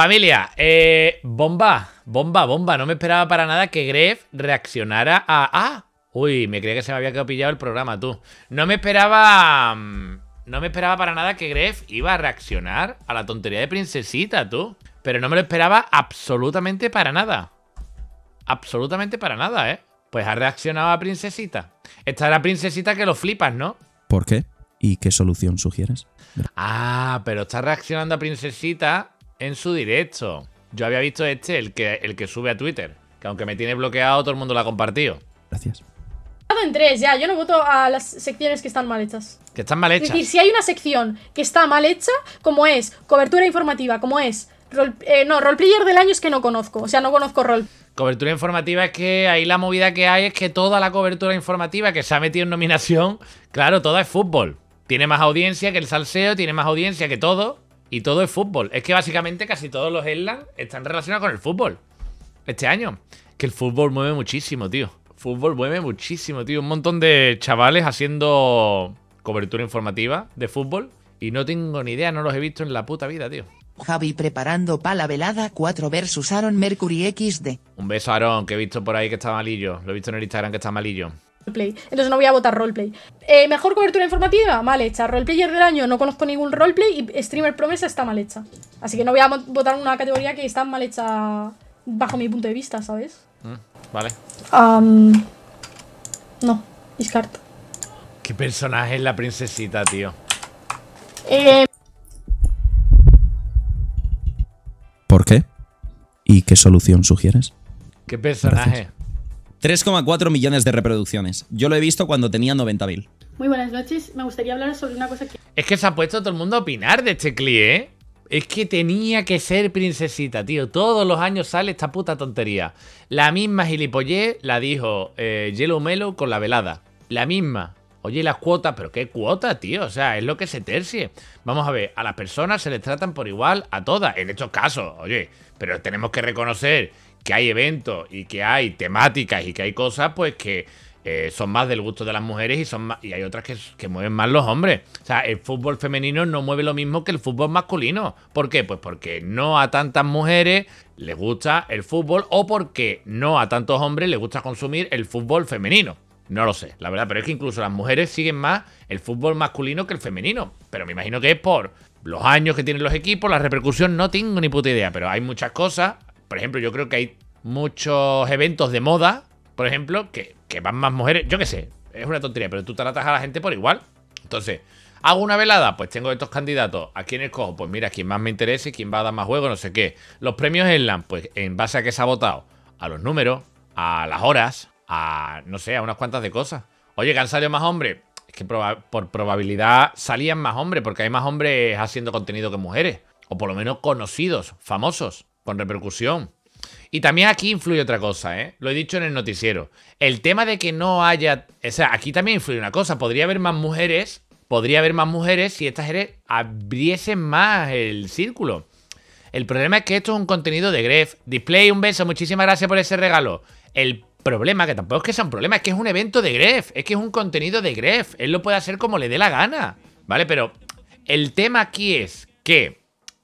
Familia, eh, bomba, bomba, bomba. No me esperaba para nada que Gref reaccionara a... ¡Ah! Uy, me creía que se me había quedado pillado el programa, tú. No me esperaba... Mm, no me esperaba para nada que Gref iba a reaccionar a la tontería de princesita, tú. Pero no me lo esperaba absolutamente para nada. Absolutamente para nada, ¿eh? Pues ha reaccionado a princesita. Esta era princesita que lo flipas, ¿no? ¿Por qué? ¿Y qué solución sugieres? Ah, pero está reaccionando a princesita en su directo. Yo había visto este, el que, el que sube a Twitter. Que aunque me tiene bloqueado, todo el mundo lo ha compartido. Gracias. En tres ya, yo no voto a las secciones que están mal hechas. Que están mal hechas. Es decir, si hay una sección que está mal hecha, como es cobertura informativa, como es. Eh, no, Roll no, del año es que no conozco. O sea, no conozco rol. Cobertura informativa es que ahí la movida que hay es que toda la cobertura informativa que se ha metido en nominación, claro, toda es fútbol. Tiene más audiencia que el salseo, tiene más audiencia que todo. Y todo es fútbol. Es que básicamente casi todos los esla están relacionados con el fútbol. Este año. Que el fútbol mueve muchísimo, tío. fútbol mueve muchísimo, tío. Un montón de chavales haciendo cobertura informativa de fútbol. Y no tengo ni idea, no los he visto en la puta vida, tío. Javi preparando para la velada 4 versus Aaron Mercury XD. Un beso a Aaron, que he visto por ahí que está malillo. Lo he visto en el Instagram que está malillo. Entonces no voy a votar roleplay. Eh, mejor cobertura informativa, mal hecha. Roleplayer del año, no conozco ningún roleplay. Y streamer promesa está mal hecha. Así que no voy a votar una categoría que está mal hecha bajo mi punto de vista, ¿sabes? Mm, vale. no, discarto ¿Qué personaje es la princesita, tío? Eh, ¿Por qué? ¿Y qué solución sugieres? ¿Qué personaje? 3,4 millones de reproducciones. Yo lo he visto cuando tenía 90.000. Muy buenas noches. Me gustaría hablar sobre una cosa que... Es que se ha puesto todo el mundo a opinar de este clip, ¿eh? Es que tenía que ser princesita, tío. Todos los años sale esta puta tontería. La misma Gilipollé la dijo eh, Yellow Melo con la velada. La misma. Oye, las cuotas, pero qué cuota, tío. O sea, es lo que se tercie. Vamos a ver, a las personas se les tratan por igual a todas, en estos casos. Oye, pero tenemos que reconocer que hay eventos y que hay temáticas y que hay cosas, pues que eh, son más del gusto de las mujeres y son más, y hay otras que, que, mueven más los hombres. O sea, el fútbol femenino no mueve lo mismo que el fútbol masculino. ¿Por qué? Pues porque no a tantas mujeres les gusta el fútbol o porque no a tantos hombres les gusta consumir el fútbol femenino. No lo sé, la verdad, pero es que incluso las mujeres siguen más el fútbol masculino que el femenino. Pero me imagino que es por los años que tienen los equipos, la repercusión, no tengo ni puta idea, pero hay muchas cosas, por ejemplo, yo creo que hay muchos eventos de moda, por ejemplo, que, van más mujeres. Yo qué sé, es una tontería, pero tú tratas a la gente por igual. Entonces, ¿hago una velada? Pues tengo estos candidatos. ¿A quién escojo? Pues mira, quien más me interese, quién va a dar más juego, no sé qué. Los premios en LAN? pues en base a que se ha votado. A los números, a las horas, a, no sé, a unas cuantas de cosas. Oye, que han salido más hombres. Es que por probabilidad salían más hombres, porque hay más hombres haciendo contenido que mujeres. O por lo menos conocidos, famosos con repercusión. Y también aquí influye otra cosa, ¿eh? Lo he dicho en el noticiero. El tema de que no haya. O sea, aquí también influye una cosa. Podría haber más mujeres. Podría haber más mujeres si estas mujeres abriesen más el círculo. El problema es que esto es un contenido de Gref. Display, un beso, muchísimas gracias por ese regalo. El problema, que tampoco es que sea un problema, es que es un evento de Gref. Es que es un contenido de Gref. Él lo puede hacer como le dé la gana. ¿Vale? Pero el tema aquí es que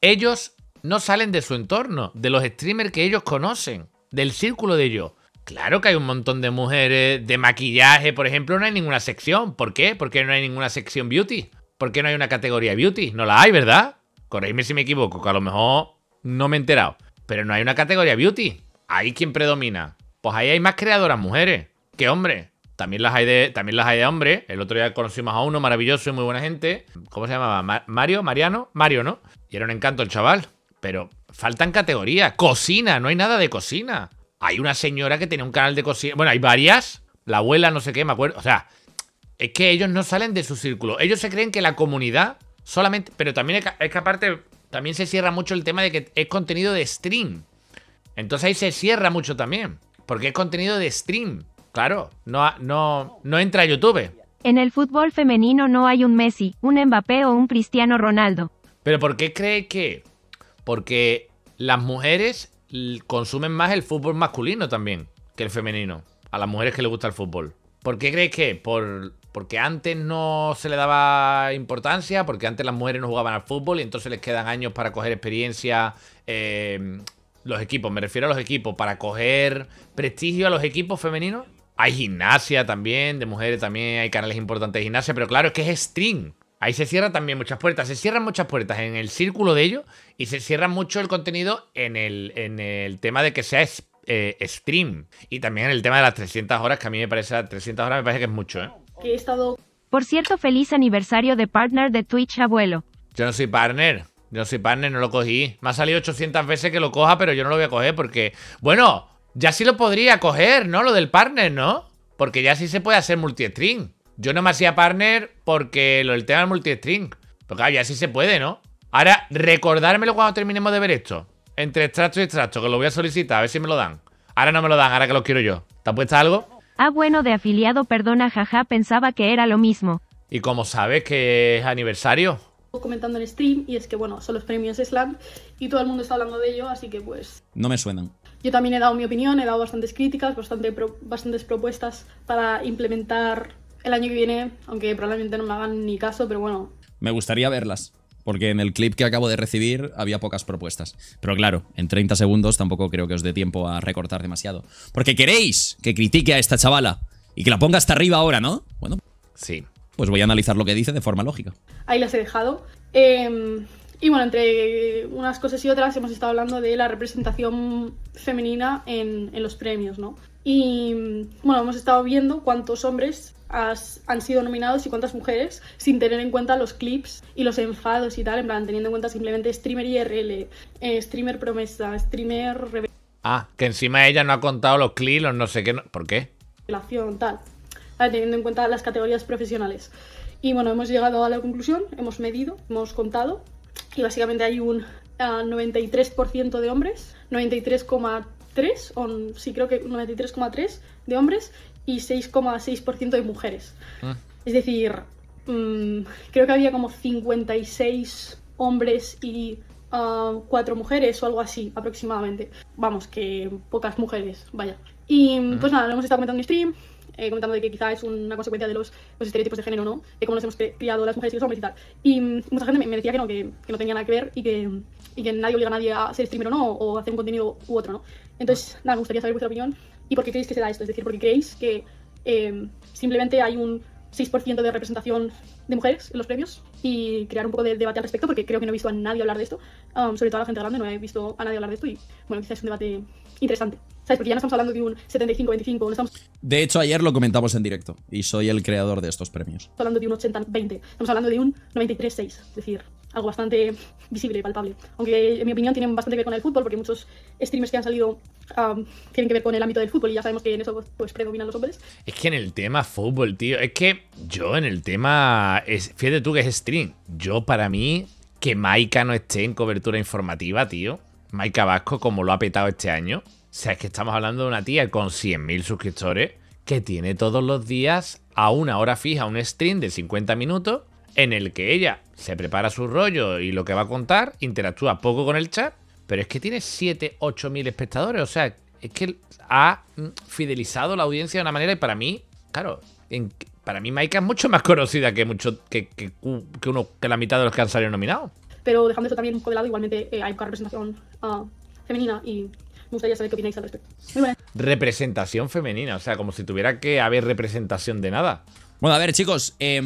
ellos no salen de su entorno, de los streamers que ellos conocen, del círculo de ellos. Claro que hay un montón de mujeres de maquillaje, por ejemplo, no hay ninguna sección. ¿Por qué? Porque no hay ninguna sección beauty. ¿Por qué no hay una categoría beauty? No la hay, ¿verdad? Corregidme si me equivoco, que a lo mejor no me he enterado. Pero no hay una categoría beauty. Ahí quien predomina. Pues ahí hay más creadoras mujeres que hombres. También las hay de, también las hay de hombres. El otro día conocimos a uno maravilloso y muy buena gente. ¿Cómo se llamaba? Mario, Mariano, Mario, ¿no? Y era un encanto el chaval pero faltan categorías. Cocina, no hay nada de cocina. Hay una señora que tiene un canal de cocina. Bueno, hay varias. La abuela, no sé qué, me acuerdo. O sea, es que ellos no salen de su círculo. Ellos se creen que la comunidad solamente. Pero también es que, aparte, también se cierra mucho el tema de que es contenido de stream. Entonces ahí se cierra mucho también. Porque es contenido de stream. Claro, no, no, no entra a YouTube. En el fútbol femenino no hay un Messi, un Mbappé o un Cristiano Ronaldo. Pero ¿por qué cree que porque las mujeres consumen más el fútbol masculino también que el femenino. A las mujeres que les gusta el fútbol. ¿Por qué creéis que? Por, porque antes no se le daba importancia, porque antes las mujeres no jugaban al fútbol y entonces les quedan años para coger experiencia. Em, los equipos, me refiero a los equipos, para coger prestigio a los equipos femeninos. Hay gimnasia también, de mujeres también hay canales importantes de gimnasia, pero claro, es que es stream. Ahí se cierran también muchas puertas. Se cierran muchas puertas en el círculo de ellos y se cierra mucho el contenido en el, en el tema de que sea eh, stream. Y también en el tema de las 300 horas, que a mí me parece, 300 horas me parece que es mucho, ¿eh? Por cierto, feliz aniversario de partner de Twitch, abuelo. Yo no soy partner. Yo no soy partner, no lo cogí. Me ha salido 800 veces que lo coja, pero yo no lo voy a coger porque... Bueno, ya sí lo podría coger, ¿no? Lo del partner, ¿no? Porque ya sí se puede hacer multi-stream. Yo no me hacía partner porque lo del tema del string. Pero claro, ya sí se puede, ¿no? Ahora, recordármelo cuando terminemos de ver esto. Entre extracto y extracto, que lo voy a solicitar, a ver si me lo dan. Ahora no me lo dan, ahora que lo quiero yo. ¿Te puesto algo? Ah, bueno, de afiliado, perdona, jaja, pensaba que era lo mismo. ¿Y como sabes que es aniversario? comentando en stream y es que bueno, son los premios Slam y todo el mundo está hablando de ello, así que pues... No me suenan. Yo también he dado mi opinión, he dado bastantes críticas, bastantes propuestas para implementar el año que viene, aunque probablemente no me hagan ni caso, pero bueno. Me gustaría verlas, porque en el clip que acabo de recibir había pocas propuestas. Pero claro, en 30 segundos tampoco creo que os dé tiempo a recortar demasiado. Porque queréis que critique a esta chavala y que la ponga hasta arriba ahora, ¿no? Bueno, sí. Pues voy a analizar lo que dice de forma lógica. Ahí las he dejado. Em, y bueno, entre unas cosas y otras hemos estado hablando de la representación femenina en los premios, ¿no? Y bueno, hemos estado viendo cuántos hombres han sido nominados y cuántas mujeres, sin tener en cuenta los clips y los enfados y tal, en plan, teniendo en cuenta simplemente streamer IRL, eh, streamer promesa, streamer Ah, que encima ella no ha contado los clips, los no sé qué, no... ¿por qué? Relación, tal, teniendo en cuenta las categorías profesionales. Y bueno, hemos llegado a la conclusión, hemos medido, hemos contado, y básicamente hay un 93% ah, de hombres, 93,3, sí creo que 93,3 de hombres y 6,6% de mujeres. Ah. Es decir, mm, creo que había como 56 hombres y 4 ah, mujeres o algo así aproximadamente. Vamos, que pocas mujeres, vaya. Y pues nada, lo hemos estado comentando en stream, eh, comentando de que quizá es una consecuencia de los, los estereotipos de género, ¿no? De cómo nos hemos criado las mujeres y los hombres y tal. Y mucha gente me, decía que no, que, que, no tenía nada que ver y que, y que nadie obliga a nadie a ser streamer o no, o hacer un contenido u otro, ¿no? Entonces, nada, me gustaría saber vuestra opinión y por qué creéis que se da esto. Es decir, ¿por qué creéis que em, simplemente hay un 6% de representación de mujeres en los premios y crear un poco de debate al respecto, porque creo que no he visto a nadie hablar de esto, sobre todo a la gente grande, no he visto a nadie hablar de esto y bueno, quizás es un debate interesante. ¿Sabes? Porque ya no estamos hablando de un 75-25, De hecho, ayer lo comentamos en directo y soy el creador de estos premios. Estamos hablando de un 80-20, estamos hablando de un 93-6, es decir, algo bastante visible, palpable. Aunque en mi opinión tienen bastante que ver con el fútbol, porque muchos streamers que han salido tienen que ver con el ámbito del fútbol y ya sabemos que en eso pues, pues predominan los hombres. Es que en el tema fútbol, tío, es que yo en el tema, fíjate tú que es stream, yo para mí que Maika no esté en cobertura informativa, tío, Maika Vasco como lo ha petado este año, o sea, es que estamos hablando de una tía con 100.000 suscriptores que tiene todos los días a una hora fija un stream de 50 minutos en el que ella se prepara su rollo y lo que va a contar, interactúa poco con el chat, pero es que tiene 7, 8 mil espectadores. O sea, es que ha fidelizado la audiencia de una manera y para mí, claro, para mí Maika es mucho más conocida que, mucho, que, uno, que la mitad de los que han salido nominados. Pero dejando eso también un poco de lado, igualmente eh, hay representación ah, femenina y me gustaría saber qué opináis al respecto. Representación femenina, o sea, como si tuviera que haber representación de nada. Bueno, a ver chicos, eh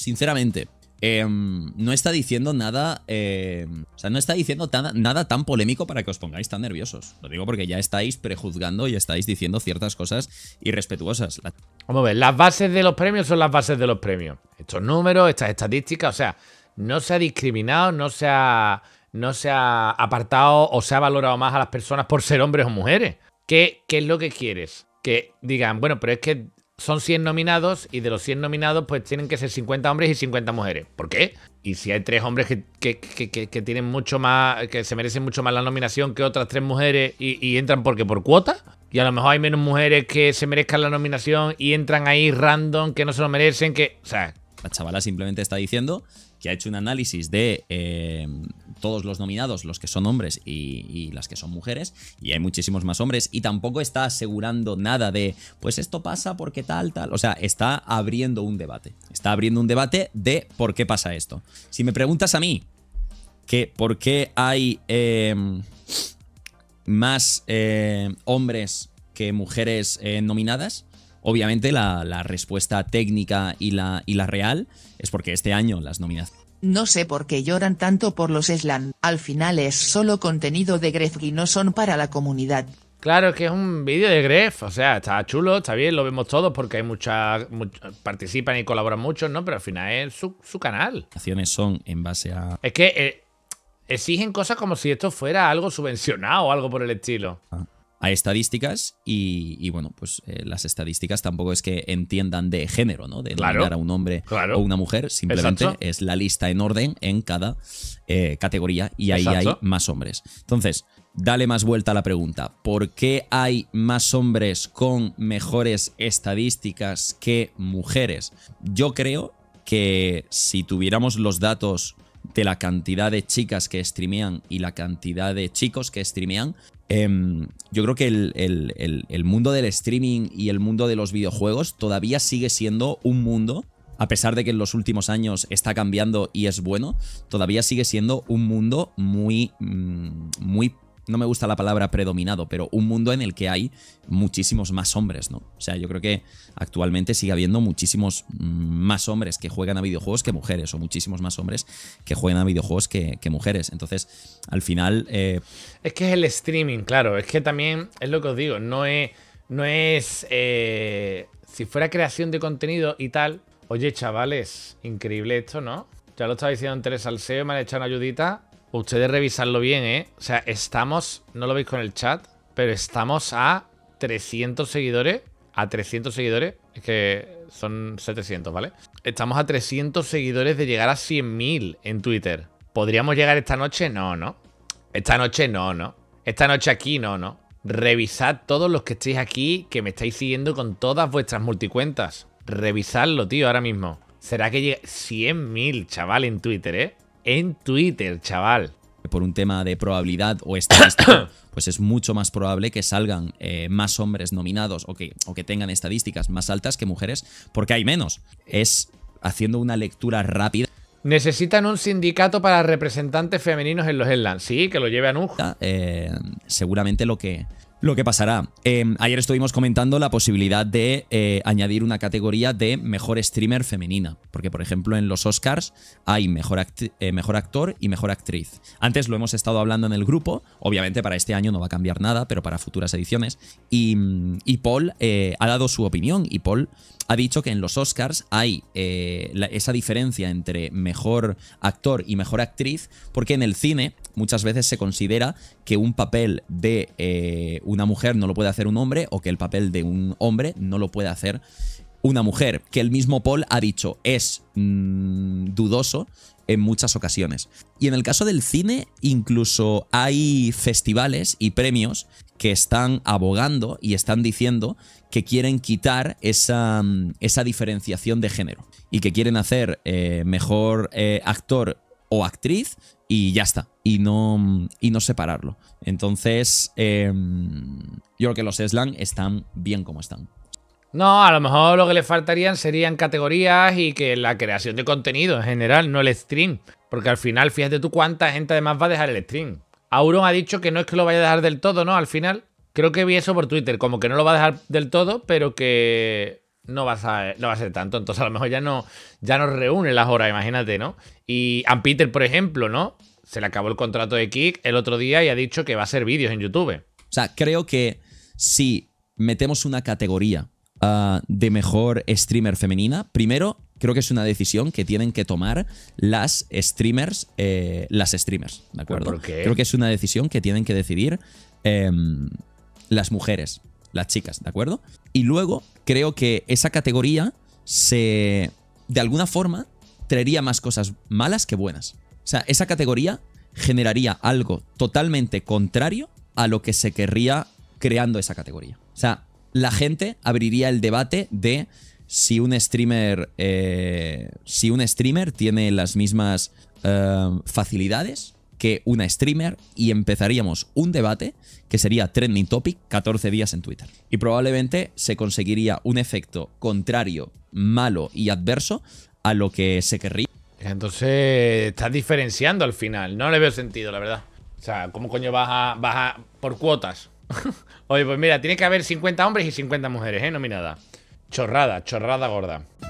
sinceramente, em, no está diciendo nada. Em, o sea, no está diciendo nada, nada tan polémico para que os pongáis tan nerviosos. Lo digo porque ya estáis prejuzgando y estáis diciendo ciertas cosas irrespetuosas. Vamos a ver, las bases de los premios son las bases de los premios. Estos números, estas estadísticas, o sea, no se ha discriminado, no se ha, no se ha apartado o se ha valorado más a las personas por ser hombres o mujeres. ¿Qué, qué es lo que quieres? Que digan, bueno, pero es que son 100 nominados y de los 100 nominados pues tienen que ser 50 hombres y 50 mujeres. ¿Por qué? Y si hay tres hombres que, que, tienen mucho más, que se merecen mucho más la nominación que otras tres mujeres y, entran porque por cuota. Y a lo mejor hay menos mujeres que se merezcan la nominación y entran ahí random, que no se lo merecen, que... O sea... La chavala simplemente está diciendo que ha hecho un análisis de eh, todos los nominados, los que son hombres y, las que son mujeres, y hay muchísimos más hombres, y tampoco está asegurando nada de, pues esto pasa porque tal, tal, o sea, está abriendo un debate, está abriendo un debate de por qué pasa esto. Si me preguntas a mí, que por qué hay eh, más eh, hombres que mujeres nominadas, Obviamente la, respuesta técnica y la, y la real es porque este año las nominaciones no sé por qué lloran tanto por los Slan. Al final es solo contenido de Gref y no son para la comunidad. Claro, que es un vídeo de Gref, o sea, está chulo, está bien, lo vemos todos porque hay mucha. participan y colaboran muchos, ¿no? Pero al final es su, canal. Las acciones son en base a... Es que eh, exigen cosas como si esto fuera algo subvencionado o algo por el estilo. Ah, a estadísticas y, bueno, pues eh, las estadísticas tampoco es que entiendan de género, ¿no? De claro, a un hombre o una mujer, simplemente es la lista en orden en cada eh, categoría y ahí hay más hombres. Entonces, dale más vuelta a la pregunta. ¿Por qué hay más hombres con mejores estadísticas que mujeres? Yo creo que si tuviéramos los datos de la cantidad de chicas que streamean y la cantidad de chicos que streamean, em, yo creo que el, el, mundo del streaming y el mundo de los videojuegos todavía sigue siendo un mundo, a pesar de que en los últimos años está cambiando y es bueno, todavía sigue siendo un mundo muy, mm, muy no me gusta la palabra predominado, pero un mundo en el que hay muchísimos más hombres, ¿no? O sea, yo creo que actualmente sigue habiendo muchísimos mm, más hombres que juegan a videojuegos que mujeres, o muchísimos más hombres que juegan a videojuegos que, mujeres. Entonces, al final... Eh, es que es el streaming, claro, es que también es lo que os digo, no es... No es eh, si fuera creación de contenido y tal, oye chavales, increíble esto, ¿no? Ya lo estaba diciendo al Alseo, me han echado una ayudita Ustedes revisarlo bien, ¿eh? O sea, estamos, no lo veis con el chat, pero estamos a 300 seguidores. A 300 seguidores, es que son 700, ¿vale? Estamos a 300 seguidores de llegar a 100.000 en Twitter. ¿Podríamos llegar esta noche? No, no. Esta noche no, no. Esta noche aquí no, no. Revisad todos los que estéis aquí, que me estáis siguiendo con todas vuestras multicuentas. Revisadlo, tío, ahora mismo. ¿Será que llega 100.000, chaval, en Twitter, eh? en Twitter, chaval. Por un tema de probabilidad o estadística, pues es mucho más probable que salgan eh, más hombres nominados o que, o que tengan estadísticas más altas que mujeres, porque hay menos. Es haciendo una lectura rápida. Necesitan un sindicato para representantes femeninos en los headlands. Sí, que lo lleve a eh, seguramente lo que, lo que pasará. Em, ayer estuvimos comentando la posibilidad de eh, añadir una categoría de mejor streamer femenina, porque por ejemplo en los Oscars hay mejor, eh, mejor actor y mejor actriz. Antes lo hemos estado hablando en el grupo, obviamente para este año no va a cambiar nada, pero para futuras ediciones, y, mm, y Paul eh, ha dado su opinión y Paul ha dicho que en los Oscars hay eh, esa diferencia entre mejor actor y mejor actriz, porque en el cine muchas veces se considera que un papel de eh, una mujer no lo puede hacer un hombre o que el papel de un hombre no lo puede hacer una mujer, que el mismo Paul ha dicho es mm, dudoso en muchas ocasiones. Y en el caso del cine, incluso hay festivales y premios que están abogando y están diciendo que quieren quitar esa, mm, diferenciación de género y que quieren hacer eh, mejor eh, actor o actriz y ya está. Y no, mm, y no separarlo. Entonces, em, yo creo que los slang están bien como están. No, a lo mejor lo que le faltarían serían categorías y que la creación de contenido en general, no el stream. Porque al final, fíjate tú cuánta gente además va a dejar el stream. Auron ha dicho que no es que lo vaya a dejar del todo, ¿no? Al final, creo que vi eso por Twitter, como que no lo va a dejar del todo, pero que no va a, no va a ser tanto. Entonces, a lo mejor ya no, ya nos reúne las horas, imagínate, ¿no? Y a Peter, por ejemplo, ¿no? Se le acabó el contrato de Kick el otro día y ha dicho que va a hacer vídeos en YouTube. O sea, creo que si metemos una categoría ah, de mejor streamer femenina, primero creo que es una decisión que tienen que tomar las streamers, eh, las streamers, ¿de acuerdo? Creo que es una decisión que tienen que decidir em, las mujeres, las chicas, ¿de acuerdo? Y luego creo que esa categoría se, de alguna forma, traería más cosas malas que buenas. O sea, esa categoría generaría algo totalmente contrario a lo que se querría creando esa categoría. O sea, la gente abriría el debate de si un streamer, eh, si un streamer tiene las mismas eh, facilidades que una streamer y empezaríamos un debate que sería trending topic 14 días en Twitter. Y probablemente se conseguiría un efecto contrario, malo y adverso a lo que se querría. Entonces, estás diferenciando al final. No le veo sentido, la verdad. O sea, ¿cómo coño vas a, vas a por cuotas? Oye, pues mira, tiene que haber 50 hombres y 50 mujeres, ¿eh? No mi nada. Chorrada, chorrada gorda.